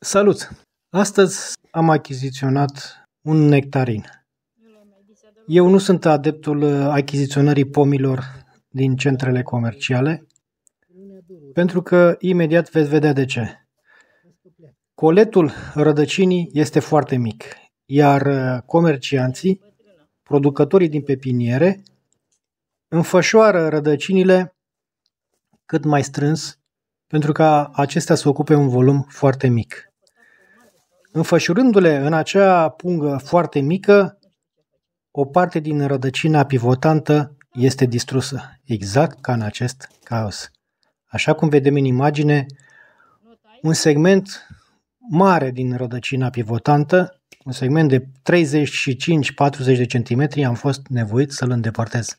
Salut! Astăzi am achiziționat un nectarin. Eu nu sunt adeptul uh, achiziționării pomilor din centrele comerciale, pentru că imediat veți vedea de ce. Coletul rădăcinii este foarte mic, iar uh, comercianții, producătorii din pepiniere, înfășoară rădăcinile cât mai strâns pentru ca acestea să ocupe un volum foarte mic. Înfășurându-le în acea pungă foarte mică, o parte din rădăcina pivotantă este distrusă, exact ca în acest caos. Așa cum vedem în imagine, un segment mare din rădăcina pivotantă, un segment de 35-40 de centimetri, am fost nevoit să-l îndepărtez,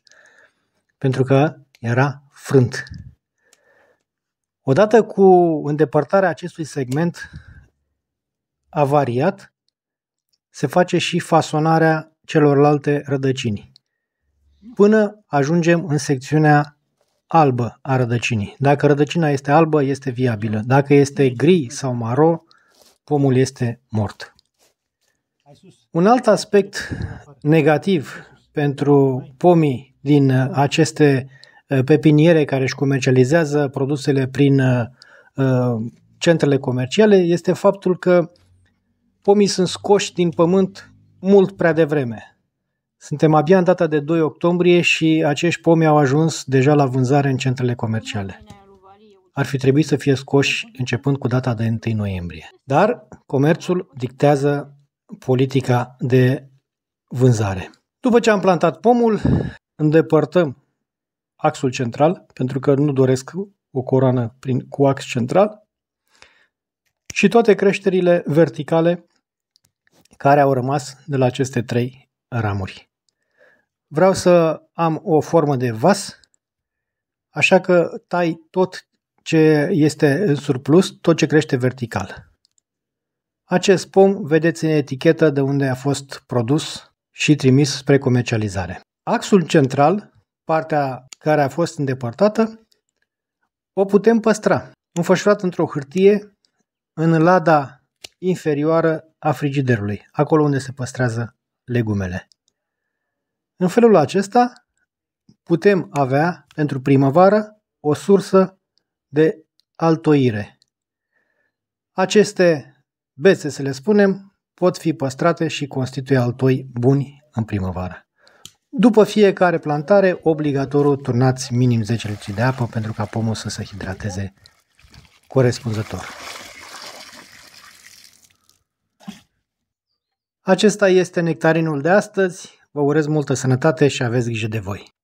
pentru că era frânt. Odată cu îndepărtarea acestui segment avariat, se face și fasonarea celorlalte rădăcini, până ajungem în secțiunea albă a rădăcinii. Dacă rădăcina este albă, este viabilă. Dacă este gri sau maro, pomul este mort. Un alt aspect negativ pentru pomii din aceste Eh, pepiniere care își comercializează produsele prin eh, eh, centrele comerciale este faptul că pomii sunt scoși din pământ mult prea devreme. Suntem abia în data de 2 octombrie și acești pomi au ajuns deja la vânzare în centrele comerciale. Ar fi trebuit să fie scoși începând cu data de 1 noiembrie. Dar comerțul dictează politica de vânzare. După ce am plantat pomul, îndepărtăm axul central, pentru că nu doresc o coroană prin, cu ax central, și toate creșterile verticale care au rămas de la aceste trei ramuri. Vreau să am o formă de vas, așa că tai tot ce este în surplus, tot ce crește vertical. Acest pom vedeți în etichetă de unde a fost produs și trimis spre comercializare. Axul central, partea care a fost îndepărtată, o putem păstra, înfășurată într-o hârtie, în lada inferioară a frigiderului, acolo unde se păstrează legumele. În felul acesta putem avea pentru primăvară o sursă de altoire. Aceste bețe, să le spunem, pot fi păstrate și constituie altoi buni în primăvară. După fiecare plantare, obligatoriu turnați minim 10 litri de apă pentru ca pomul să se hidrateze corespunzător. Acesta este nectarinul de astăzi. Vă urez multă sănătate și aveți grijă de voi!